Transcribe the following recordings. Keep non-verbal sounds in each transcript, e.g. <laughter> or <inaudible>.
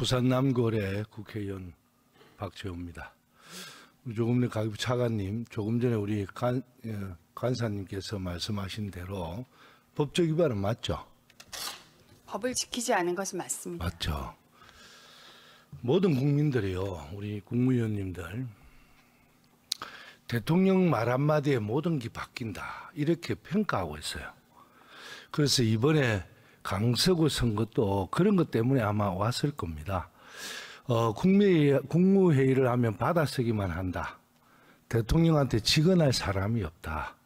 부산 남거래 국회의원 박재호입니다. 조금 전에 가기부 차관님, 조금 전에 우리 간, 예, 간사님께서 말씀하신 대로 법적 위반은 맞죠? 법을 지키지 않은 것은 맞습니다. 맞죠. 모든 국민들이요, 우리 국무위원님들 대통령 말 한마디에 모든 게 바뀐다 이렇게 평가하고 있어요. 그래서 이번에 강서구 선거도 그런 것 때문에 아마 왔을 겁니다. 어, 국무회의, 국무회의를 하면 받아쓰기만 한다. 대통령한테 직언할 사람이 없다.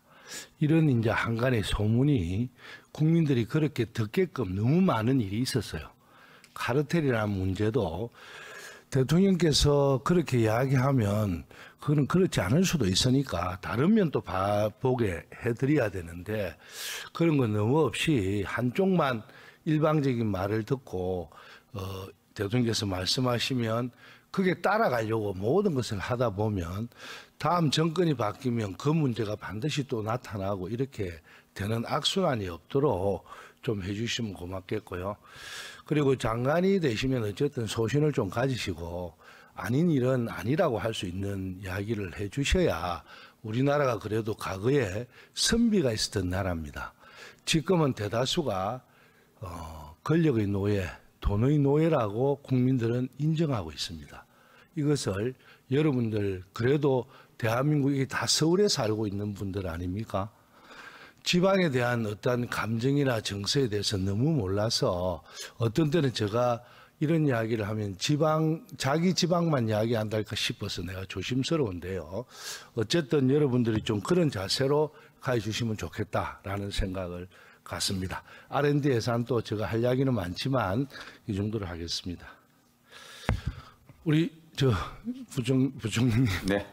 이런 이제 한간의 소문이 국민들이 그렇게 듣게끔 너무 많은 일이 있었어요. 카르텔이라는 문제도 대통령께서 그렇게 이야기하면 그거는 그렇지 않을 수도 있으니까 다른 면도 봐, 보게 해드려야 되는데 그런 건 너무 없이 한쪽만 일방적인 말을 듣고 어, 대통령께서 말씀하시면 그게 따라가려고 모든 것을 하다 보면 다음 정권이 바뀌면 그 문제가 반드시 또 나타나고 이렇게 되는 악순환이 없도록 좀 해주시면 고맙겠고요. 그리고 장관이 되시면 어쨌든 소신을 좀 가지시고 아닌 일은 아니라고 할 수 있는 이야기를 해 주셔야 우리나라가 그래도 과거에 선비가 있었던 나라입니다. 지금은 대다수가 어, 권력의 노예, 돈의 노예라고 국민들은 인정하고 있습니다. 이것을 여러분들 그래도 대한민국이 다 서울에 살고 있는 분들 아닙니까? 지방에 대한 어떠 감정이나 정서에 대해서 너무 몰라서 어떤 때는 제가 이런 이야기를 하면 지방 자기 지방만 이야기한달까 싶어서 내가 조심스러운데요. 어쨌든 여러분들이 좀 그런 자세로 가주시면 좋겠다라는 생각을 갖습니다. R&D 예산도 제가 할 이야기는 많지만 이 정도로 하겠습니다. 우리 저 부총 부총님, 네.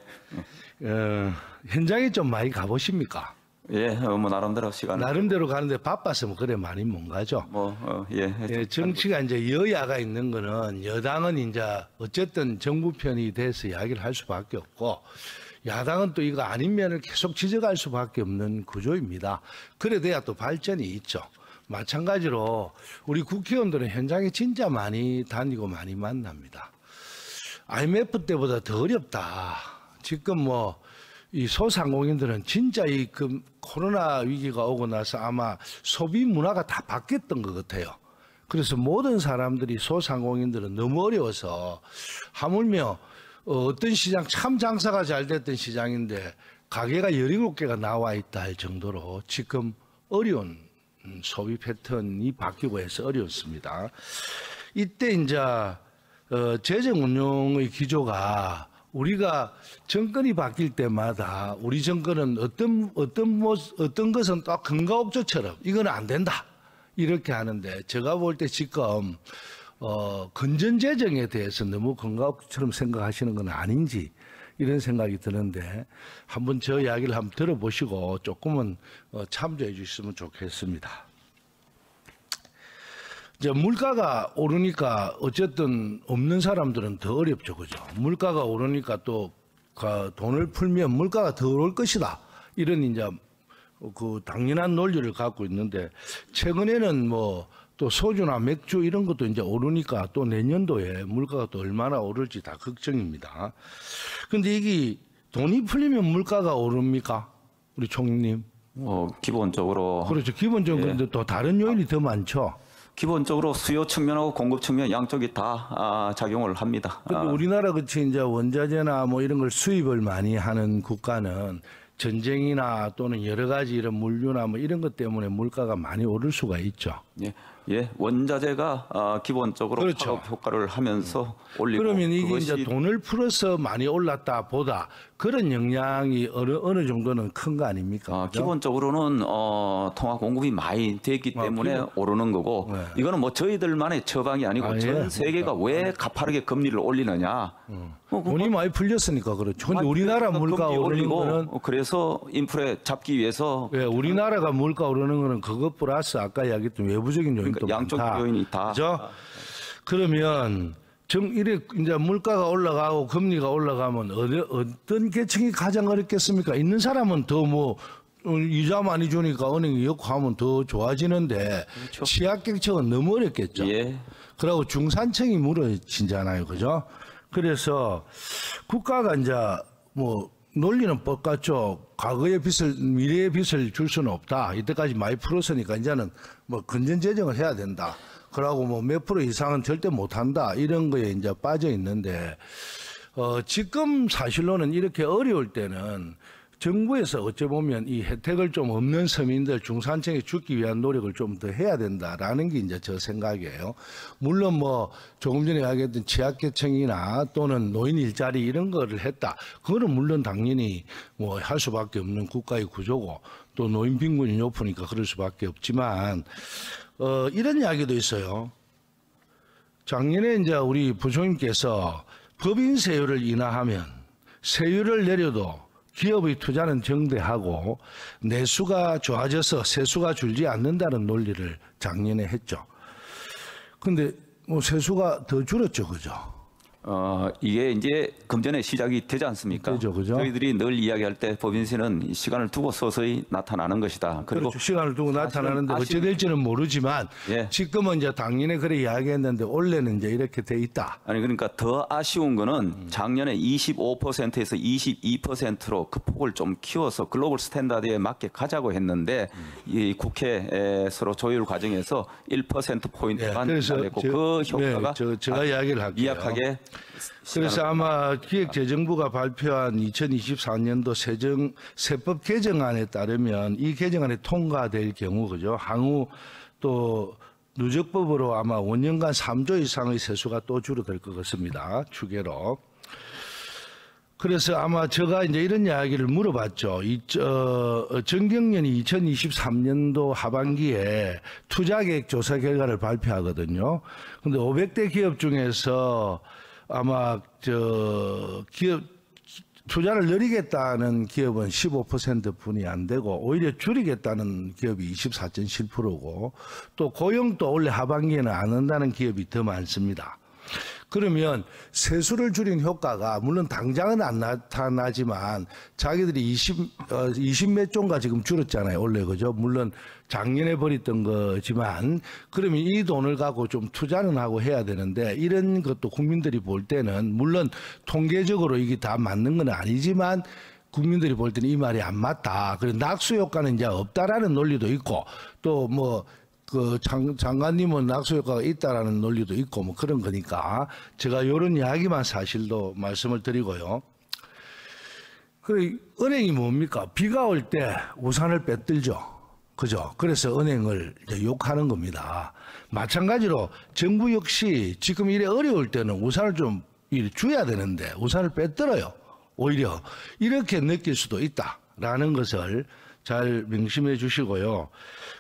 어, 현장에 좀 많이 가보십니까? 예, 뭐 나름대로 시간. 나름대로 가는데 바빴으면 그래 많이 못 가죠. 뭐, 어, 예. 예, 정치가 이제 여야가 있는 거는 여당은 이제 어쨌든 정부 편이 돼서 이야기를 할 수밖에 없고 야당은 또 이거 아닌 면을 계속 지적할 수밖에 없는 구조입니다. 그래야 또 발전이 있죠. 마찬가지로 우리 국회의원들은 현장에 진짜 많이 다니고 많이 만납니다. IMF 때보다 더 어렵다. 지금 뭐이 소상공인들은 진짜 이 그 코로나 위기가 오고 나서 아마 소비 문화가 다 바뀌었던 것 같아요. 그래서 모든 사람들이 소상공인들은 너무 어려워서 하물며 어, 어떤 시장 참 장사가 잘 됐던 시장인데 가게가 17개가 나와 있다 할 정도로 지금 어려운 음, 소비 패턴이 바뀌고 해서 어려웠습니다. 이때 이제 어, 재정 운용의 기조가 우리가 정권이 바뀔 때마다 우리 정권은 어떤 어떤 모습, 어떤 것은 또 건가옥조처럼 이건 안 된다 이렇게 하는데 제가 볼 때 지금 어, 건전 재정에 대해서 너무 건가옥조처럼 생각하시는 건 아닌지 이런 생각이 드는데 한번 저 이야기를 한번 들어보시고 조금은 어, 참조해 주셨으면 좋겠습니다. 이제 물가가 오르니까 어쨌든 없는 사람들은 더 어렵죠, 그죠? 물가가 오르니까 또 돈을 풀면 물가가 더 오를 것이다. 이런 이제 그 당연한 논리를 갖고 있는데 최근에는 뭐 또 소주나 맥주 이런 것도 이제 오르니까 또 내년도에 물가가 또 얼마나 오를지 다 걱정입니다. 근데 이게 돈이 풀리면 물가가 오릅니까? 우리 총님. 어, 뭐 기본적으로. 그렇죠. 기본적으로. 예. 근데 또 다른 요인이 더 많죠. 기본적으로 수요 측면하고 공급 측면 양쪽이 다 아, 작용을 합니다. 근데 아. 우리나라 그치 이제 원자재나 뭐 이런 걸 수입을 많이 하는 국가는 전쟁이나 또는 여러 가지 이런 물류나 뭐 이런 것 때문에 물가가 많이 오를 수가 있죠. 예. 예, 원자재가 아, 기본적으로 그렇죠. 파급 효과를 하면서 음. 올리고 그러면 이게 이제 돈을 풀어서 많이 올랐다 보다 그런 영향이 어느 어느 정도는 큰 거 아닙니까? 아, 기본적으로는 어, 통화 공급이 많이 됐기 아, 때문에 기본... 오르는 거고 네. 이거는 뭐 저희들만의 처방이 아니고 전 예. 세계가 그러니까. 왜 가파르게 금리를 올리느냐 음. 어, 돈이 많이 풀렸으니까 그렇죠. 근데 아, 우리나라 물가 오르는 거는 그래서 인플레 잡기 위해서 예, 우리나라가 물가 오르는 거는 그것 플러스 아까 이야기했던 외부적인 요인도 그러니까 양쪽 많다. 요인이 다. 그죠? 그러면 정 이래 이제 물가가 올라가고 금리가 올라가면 어느, 어떤 계층이 가장 어렵겠습니까? 있는 사람은 더뭐 어, 이자 많이 주니까 은행이 역하면 더 좋아지는데 그렇죠. 취약계층은 너무 어렵겠죠. 예. 그리고 중산층이 무너지잖아요, 그죠? 그래서 국가가 이제 뭐 논리는 법 같죠. 과거의 빚을 미래의 빚을 줄 수는 없다. 이때까지 많이 풀었으니까 이제는 뭐 건전 재정을 해야 된다. 그러고 뭐 몇 프로 이상은 절대 못 한다. 이런 거에 이제 빠져 있는데 어 지금 사실로는 이렇게 어려울 때는 정부에서 어찌 보면 이 혜택을 좀 없는 서민들 중산층이 죽기 위한 노력을 좀 더 해야 된다라는 게 이제 저 생각이에요. 물론 뭐 조금 전에 이야기했던 취약계층이나 또는 노인 일자리 이런 거를 했다. 그거는 물론 당연히 뭐 할 수밖에 없는 국가의 구조고 또 노인 빈곤이 높으니까 그럴 수밖에 없지만 어 이런 이야기도 있어요. 작년에 이제 우리 부총님께서 법인세율을 인하하면 세율을 내려도 기업의 투자는 정대하고 내수가 좋아져서 세수가 줄지 않는다는 논리를 작년에 했죠. 근데 뭐 세수가 더 줄었죠, 그죠? 어, 이게 이제 금전의 시작이 되지 않습니까? 되죠, 그죠? 저희들이 늘 이야기할 때 법인세는 시간을 두고 서서히 나타나는 것이다. 그리고 그렇죠. 시간을 두고 나타나는데 어찌 될지는 모르지만 예. 지금은 이제 당연히 그래 이야기했는데 원래는 이제 이렇게 돼 있다. 아니 그러니까 더 아쉬운 거는 음. 작년에 25%에서 22%로 그 폭을 좀 키워서 글로벌 스탠다드에 맞게 가자고 했는데 음. 이 국회 서로 조율 과정에서 1% 포인트만 예, 그래그 효과가 네, 저, 제가 아, 이야기를 할게요. 미약하게 그래서 아마 기획재정부가 발표한 2024년도 세정 세법 개정안에 따르면 이 개정안이 통과될 경우 그죠 향후 또 누적법으로 아마 5년간 3조 이상의 세수가 또 줄어들 것 같습니다 추계로. 그래서 아마 제가 이제 이런 이야기를 물어봤죠. 이, 어, 정경련이 2023년도 하반기에 투자계획 조사 결과를 발표하거든요. 근데 500대 기업 중에서 아마 저 기업 투자를 늘리겠다는 기업은 15%뿐이 안 되고 오히려 줄이겠다는 기업이 24.7%고 또 고용도 원래 하반기에는 안 한다는 기업이 더 많습니다. 그러면 세수를 줄인 효과가 물론 당장은 안 나타나지만 자기들이 20, 어, 20몇 종가 지금 줄었잖아요. 원래 그죠. 물론 작년에 버렸던 거지만 그러면 이 돈을 갖고 좀 투자는 하고 해야 되는데 이런 것도 국민들이 볼 때는 물론 통계적으로 이게 다 맞는 건 아니지만 국민들이 볼 때는 이 말이 안 맞다. 그리고 낙수 효과는 이제 없다라는 논리도 있고 또뭐 그 장, 장관님은 낙수 효과가 있다라는 논리도 있고 뭐 그런 거니까 제가 요런 이야기만 사실도 말씀을 드리고요. 그래 은행이 뭡니까? 비가 올 때 우산을 빼들죠. 그죠? 그래서 은행을 욕하는 겁니다. 마찬가지로 정부 역시 지금 이래 어려울 때는 우산을 좀 줘야 되는데 우산을 빼들어요. 오히려 이렇게 느낄 수도 있다라는 것을 잘 명심해 주시고요.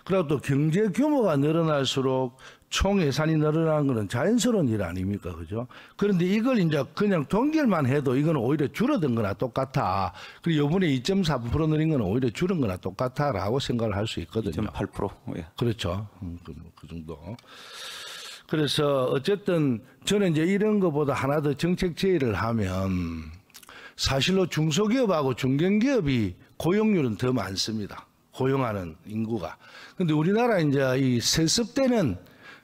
그리고 또 경제 규모가 늘어날수록 총 예산이 늘어나는 것은 자연스러운 일 아닙니까? 그죠? 그런데 이걸 이제 그냥 동결만 해도 이건 오히려 줄어든 거나 똑같아. 그리고 요번에 2.4% 늘린 건 오히려 줄은 거나 똑같아라고 생각을 할 수 있거든요. 2.8%. 뭐, 예. 그렇죠. 음, 그, 뭐, 그 정도. 그래서 어쨌든 저는 이제 이런 것보다 하나 더 정책 제의를 하면 사실로 중소기업하고 중견기업이 고용률은 더 많습니다. 고용하는 인구가. 근데 우리나라 이제 이 세습 때는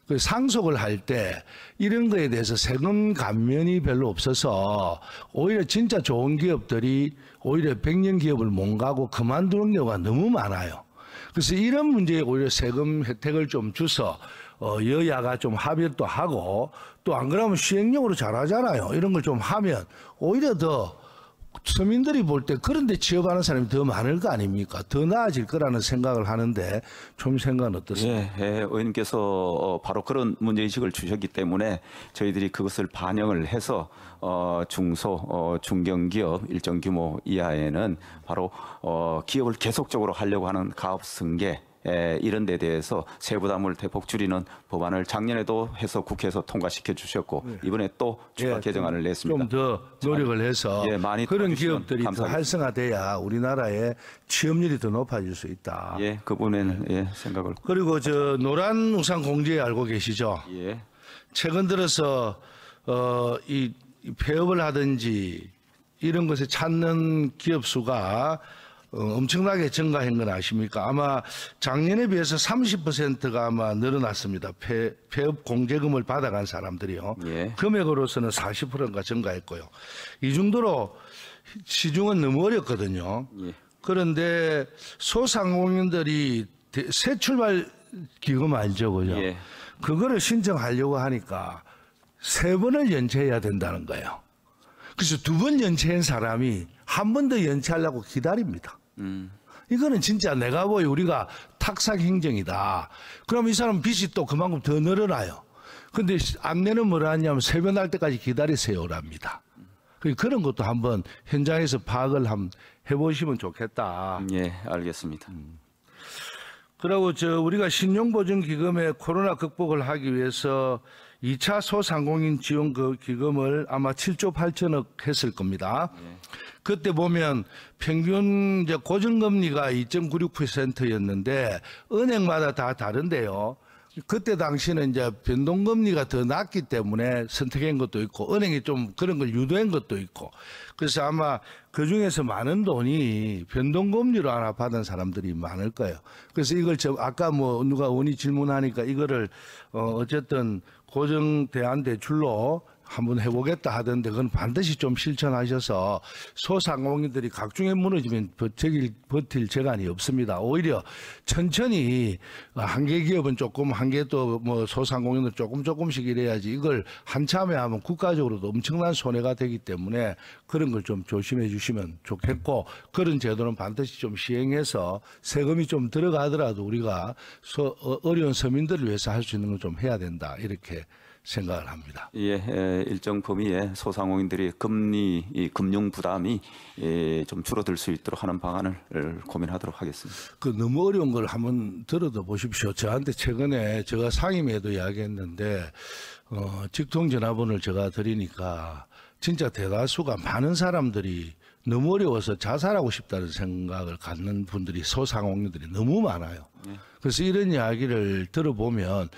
그 상속을 할 때 이런 거에 대해서 세금 감면이 별로 없어서 오히려 진짜 좋은 기업들이 오히려 백년 기업을 못 가고 그만두는 경우가 너무 많아요. 그래서 이런 문제에 오히려 세금 혜택을 좀 주서 어, 여야가 좀 합의도 하고 또 안 그러면 시행령으로 잘하잖아요. 이런 걸 좀 하면 오히려 더 서민들이 볼 때 그런데 취업하는 사람이 더 많을 거 아닙니까? 더 나아질 거라는 생각을 하는데 좀 생각은 어떠세요? 예, 예, 의원님께서 어, 바로 그런 문제의식을 주셨기 때문에 저희들이 그것을 반영을 해서 어, 중소, 어, 중견기업 일정 규모 이하에는 바로 어, 기업을 계속적으로 하려고 하는 가업 승계 예, 이런 데 대해서 세부담을 대폭 줄이는 법안을 작년에도 해서 국회에서 통과시켜 주셨고 네. 이번에 또 추가 예, 개정안을 냈습니다. 좀 더 노력을 해서 예, 많이 그런 기업들이 더 활성화돼야 우리나라의 취업률이 더 높아질 수 있다. 예, 그분은 네. 예, 생각을. 그리고 저 노란 우산 공제 알고 계시죠? 예. 최근 들어서 어, 이 폐업을 하든지 이런 것에 찾는 기업 수가 어, 엄청나게 증가한 건 아십니까? 아마 작년에 비해서 30%가 아마 늘어났습니다. 폐, 폐업 공제금을 받아간 사람들이요. 예. 금액으로서는 40%가 증가했고요. 이 정도로 시중은 너무 어렵거든요. 예. 그런데 소상공인들이 새 출발 기금 알죠, 그죠? 예. 그거를 신청하려고 하니까 세 번을 연체해야 된다는 거예요. 그래서 두 번 연체한 사람이 한번더 연체하려고 기다립니다. 음. 이거는 진짜 내가 보기 우리가 탁상 행정이다. 그럼 이 사람 빚이 또 그만큼 더 늘어나요. 근데 안내는 뭐라 하냐면 세변할 때까지 기다리세요랍니다. 그러니까 그런 것도 한번 현장에서 파악을 한번 해보시면 좋겠다. 예, 알겠습니다. 음. 그리고 저 우리가 신용보증기금의 코로나 극복을 하기 위해서 2차 소상공인 지원 그 기금을 아마 7조 8천억 했을 겁니다. 네. 그때 보면 평균 이제 고정금리가 2.96%였는데 은행마다 다 다른데요. 그때 당시는 이제 변동금리가 더 낮기 때문에 선택한 것도 있고 은행이 좀 그런 걸 유도한 것도 있고 그래서 아마 그 중에서 많은 돈이 변동금리로 하나 받은 사람들이 많을 거예요. 그래서 이걸 저 아까 뭐 누가 원이 질문하니까 이거를 어 어쨌든 고정 대한 대출로 한번 해보겠다 하던데 그건 반드시 좀 실천하셔서 소상공인들이 각종에 무너지면 버틸, 버틸 재간이 없습니다. 오히려 천천히 한계 기업은 조금 한계 또 뭐 소상공인은 조금 조금씩 이래야지 이걸 한참에 하면 국가적으로도 엄청난 손해가 되기 때문에 그런 걸 좀 조심해 주시면 좋겠고 그런 제도는 반드시 좀 시행해서 세금이 좀 들어가더라도 우리가 소, 어, 어려운 서민들을 위해서 할 수 있는 걸 좀 해야 된다 이렇게 생각을 합니다. 예, 일정 범위에 소상공인들이 금리 금융 부담이 좀 줄어들 수 있도록 하는 방안을 고민하도록 하겠습니다. 그 너무 어려운 걸 한번 들어도 보십시오. 저한테 최근에 제가 상임에도 이야기했는데 어, 직통 전화번호를 제가 드리니까 진짜 대다수가 많은 사람들이 너무 어려워서 자살하고 싶다는 생각을 갖는 분들이 소상공인들이 너무 많아요. 네. 그래서 이런 이야기를 들어보면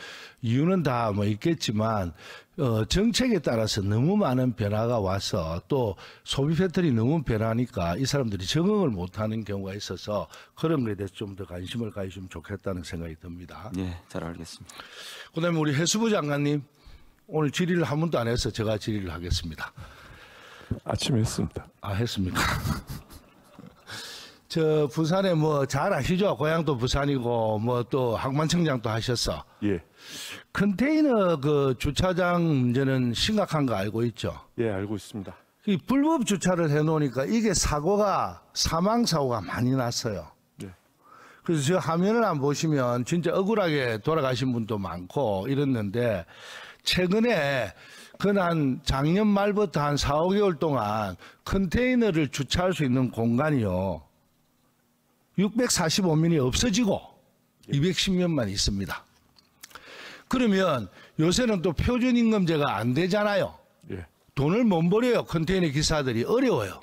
이유는 다 뭐 있겠지만 어, 정책에 따라서 너무 많은 변화가 와서 또 소비 패턴이 너무 변하니까 이 사람들이 적응을 못하는 경우가 있어서 그런 것에 대해서 좀 더 관심을 가지시면 좋겠다는 생각이 듭니다. 네, 잘 알겠습니다. 그다음에 우리 해수부 장관님 오늘 질의를 한 번도 안 해서 제가 질의를 하겠습니다. 아침에 했습니다. 아 했습니까? <laughs> 저 부산에 뭐 잘 아시죠? 고향도 부산이고 뭐 또 항만청장도 하셨어. 예. 컨테이너 그 주차장 문제는 심각한 거 알고 있죠? 예, 알고 있습니다. 이 불법 주차를 해놓으니까 이게 사고가 사망 사고가 많이 났어요. 예. 그래서 저 화면을 안 보시면 진짜 억울하게 돌아가신 분도 많고 이랬는데 최근에 그건 한 작년 말부터 한 4, 5개월 동안 컨테이너를 주차할 수 있는 공간이요. 645면이 없어지고 210면만 예. 있습니다. 그러면 요새는 또 표준임금제가 안 되잖아요. 예. 돈을 못 벌여요. 컨테이너 기사들이 어려워요.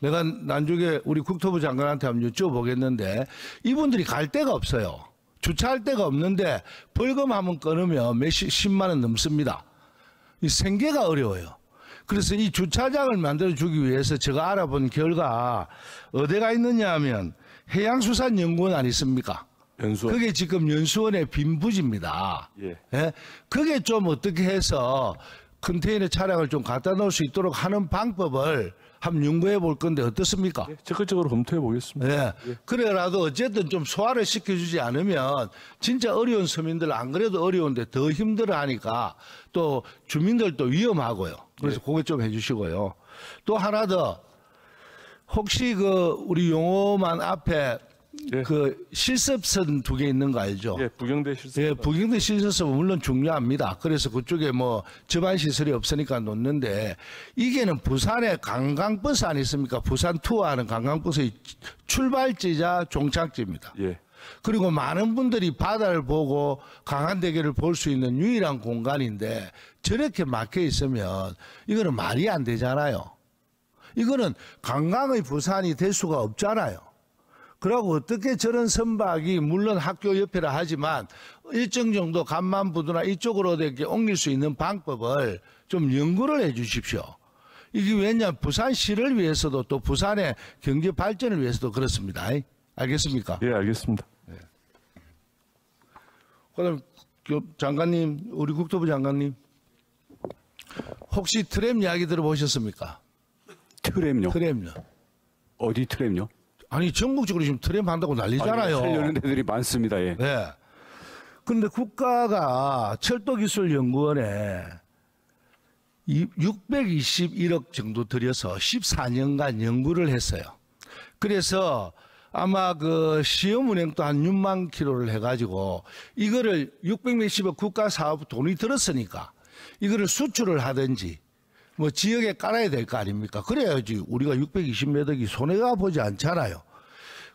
내가 난중에 우리 국토부 장관한테 한번 여쭤보겠는데 이분들이 갈 데가 없어요. 주차할 데가 없는데 벌금 한번 끊으면 몇 십만 원 넘습니다. 이 생계가 어려워요. 그래서 이 주차장을 만들어 주기 위해서 제가 알아본 결과 어디가 있느냐 하면 해양수산연구원 아니습니까? 연수원. 그게 지금 연수원의 빈부지입니다. 예. 예? 그게 좀 어떻게 해서 컨테이너 차량을 좀 갖다 놓을 수 있도록 하는 방법을 한번 연구해 볼 건데 어떻습니까? 예, 적극적으로 검토해 보겠습니다. 예. 예. 그래라도 어쨌든 좀 소화를 시켜주지 않으면 진짜 어려운 서민들 안 그래도 어려운데 더 힘들어 하니까 또 주민들도 위험하고요. 그래서 예. 그거 좀 해주시고요. 또 하나 더 혹시 그 우리 용어만 앞에 예. 그 실습선 두 개 있는 거 알죠? 예, 부경대 실습. 예, 부경대 실습은 물론 중요합니다. 그래서 그쪽에 뭐 저반 시설이 없으니까 놓는데 이게는 부산에 관광버스 안 있습니까? 부산 투어하는 관광버스의 출발지자 종착지입니다. 예. 그리고 많은 분들이 바다를 보고 강한 대교를 볼 수 있는 유일한 공간인데 저렇게 막혀 있으면 이거는 말이 안 되잖아요. 이거는 관광의 부산이 될 수가 없잖아요. 그러고 어떻게 저런 선박이 물론 학교 옆에라 하지만 일정 정도 간만부두나 이쪽으로 이렇게 옮길 수 있는 방법을 좀 연구를 해 주십시오. 이게 왜냐 부산시를 위해서도 또 부산의 경제 발전을 위해서도 그렇습니다. 알겠습니까? 예, 알겠습니다. 네. 그럼 장관님, 우리 국토부 장관님 혹시 트램 이야기 들어보셨습니까? 트램요? 트램요. 어디 트램요? 아니 전국적으로 지금 트램프 한다고 난리잖아요. 살려는 데들이 많습니다. 예. 네. 근데 국가가 철도기술연구원에 621억 정도 들여서 14년간 연구를 했어요. 그래서 아마 그 시험 운행도 한 6만 킬로를 해가지고 이거를 600몇십억 국가 사업 돈이 들었으니까 이거를 수출을 하든지 뭐 지역에 깔아야 될 거 아닙니까? 그래야지 우리가 620매덕이 손해가 보지 않잖아요.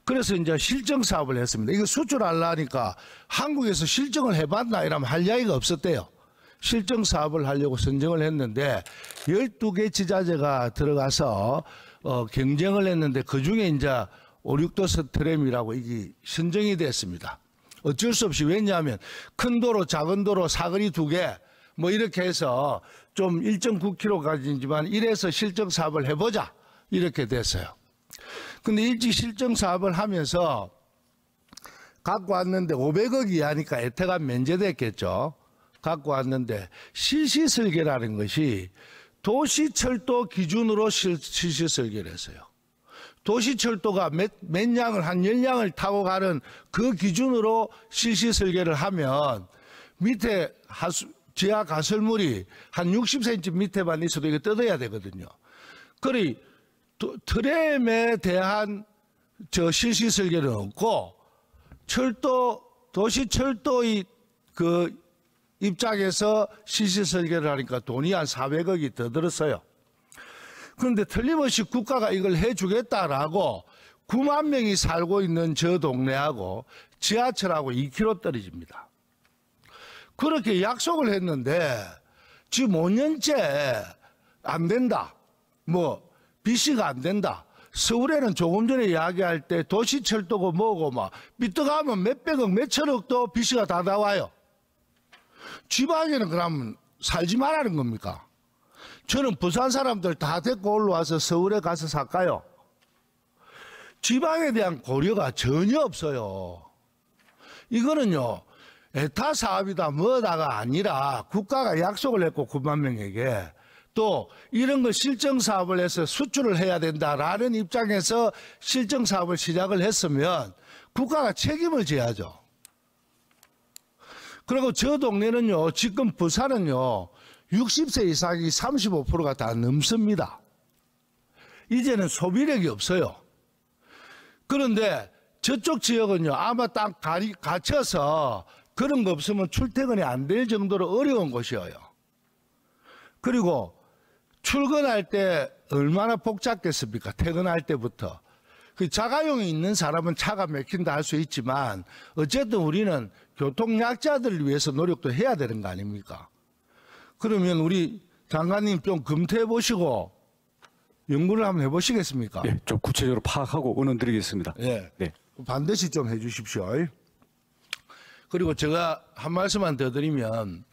그래서 이제 실정 사업을 했습니다. 이거 수출하려니까 한국에서 실정을 해봤나 이러면 할 이야기가 없었대요. 실정 사업을 하려고 선정을 했는데 12개 지자체가 들어가서 어, 경쟁을 했는데 그 중에 이제 5, 6도 스트램이라고 이게 선정이 됐습니다. 어쩔 수 없이 왜냐하면 큰 도로, 작은 도로, 사거리 두 개, 뭐 이렇게 해서 좀 1.9km까지지만 이래서 실정 사업을 해보자 이렇게 됐어요. 근데 일찍 실정 사업을 하면서 갖고 왔는데 500억이 하니까 애태가 면제됐겠죠. 갖고 왔는데 실시 설계라는 것이 도시철도 기준으로 실시 설계를 했어요. 도시철도가 몇, 몇 양을 한 10양을 타고 가는 그 기준으로 실시 설계를 하면 밑에 하수 지하 가설물이 한 60cm 밑에만 있어도 이게 뜯어야 되거든요. 그리 트램에 대한 저 실시 설계는 없고 철도 도시 철도의 그 입장에서 실시 설계를 하니까 돈이 한 400억이 더 들었어요. 그런데 틀림없이 국가가 이걸 해주겠다라고 9만 명이 살고 있는 저 동네하고 지하철하고 2km 떨어집니다. 그렇게 약속을 했는데 지금 5년째 안 된다. 뭐 BC가 안 된다. 서울에는 조금 전에 이야기할 때 도시철도고 뭐고 막 삐뚤가면 몇백억 몇천억도 BC가 다 나와요. 지방에는 그러면 살지 말라는 겁니까? 저는 부산 사람들 다 데리고 올라와서 서울에 가서 살까요? 지방에 대한 고려가 전혀 없어요. 이거는요, 에타 사업이다 뭐다가 아니라 국가가 약속을 했고 9만 명에게 또 이런 거 실정 사업을 해서 수출을 해야 된다라는 입장에서 실정 사업을 시작을 했으면 국가가 책임을 져야죠. 그리고 저 동네는요, 지금 부산은요, 60세 이상이 35%가 다 넘습니다. 이제는 소비력이 없어요. 그런데 저쪽 지역은요, 아마 딱 가리, 갇혀서 그런 거 없으면 출퇴근이 안 될 정도로 어려운 곳이에요. 그리고 출근할 때 얼마나 복잡했습니까 퇴근할 때부터. 그 자가용이 있는 사람은 차가 맥힌다 할 수 있지만 어쨌든 우리는 교통약자들을 위해서 노력도 해야 되는 거 아닙니까? 그러면 우리 장관님 좀 검토해 보시고 연구를 한번 해보시겠습니까? 예, 좀 구체적으로 파악하고 의논 드리겠습니다. 예, 네. 반드시 좀 해주십시오. 그리고 제가 한 말씀만 더 드리면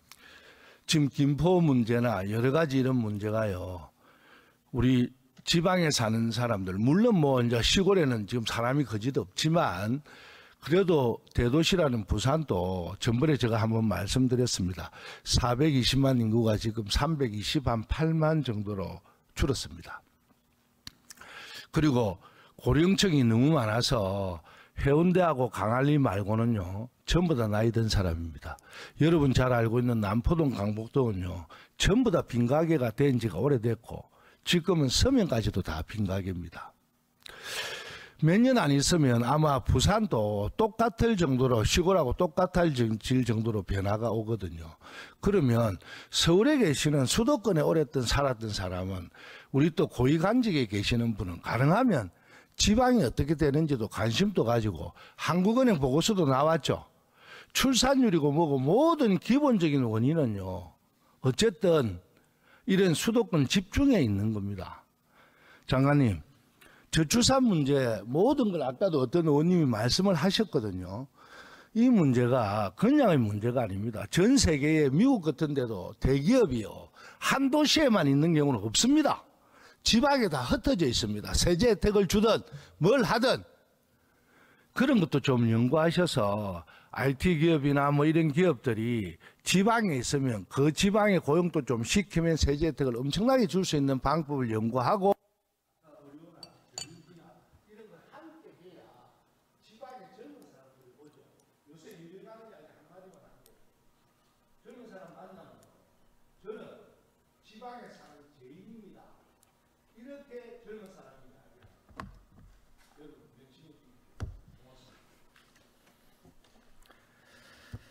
지금 김포 문제나 여러 가지 이런 문제가요. 우리 지방에 사는 사람들 물론 뭐 이제 시골에는 지금 사람이 거지도 없지만 그래도 대도시라는 부산도 전번에 제가 한번 말씀드렸습니다. 420만 인구가 지금 320한 8만 정도로 줄었습니다. 그리고 고령층이 너무 많아서 해운대하고 강할리 말고는요. 전부 다 나이 든 사람입니다. 여러분 잘 알고 있는 남포동 강북동은요. 전부 다 빈 가게가 된 지가 오래됐고 지금은 서면까지도 다 빈 가게입니다. 몇 년 안 있으면 아마 부산도 똑같을 정도로 시골하고 똑같을 정도로 변화가 오거든요. 그러면 서울에 계시는 수도권에 오랫동 살았던 사람은 우리 또고위관직에 계시는 분은 가능하면 지방이 어떻게 되는지도 관심도 가지고 한국은행 보고서도 나왔죠. 출산율이고 뭐고 모든 기본적인 원인은요. 어쨌든 이런 수도권 집중에 있는 겁니다. 장관님, 저출산 문제 모든 걸 아까도 어떤 의원님이 말씀을 하셨거든요. 이 문제가 그냥의 문제가 아닙니다. 전 세계에 미국 같은 데도 대기업이요. 한 도시에만 있는 경우는 없습니다. 지방에 다 흩어져 있습니다. 세제 혜택을 주든 뭘 하든 그런 것도 좀 연구하셔서 IT 기업이나 뭐 이런 기업들이 지방에 있으면 그 지방의 고용도 좀 시키면 세제 혜택을 엄청나게 줄 수 있는 방법을 연구하고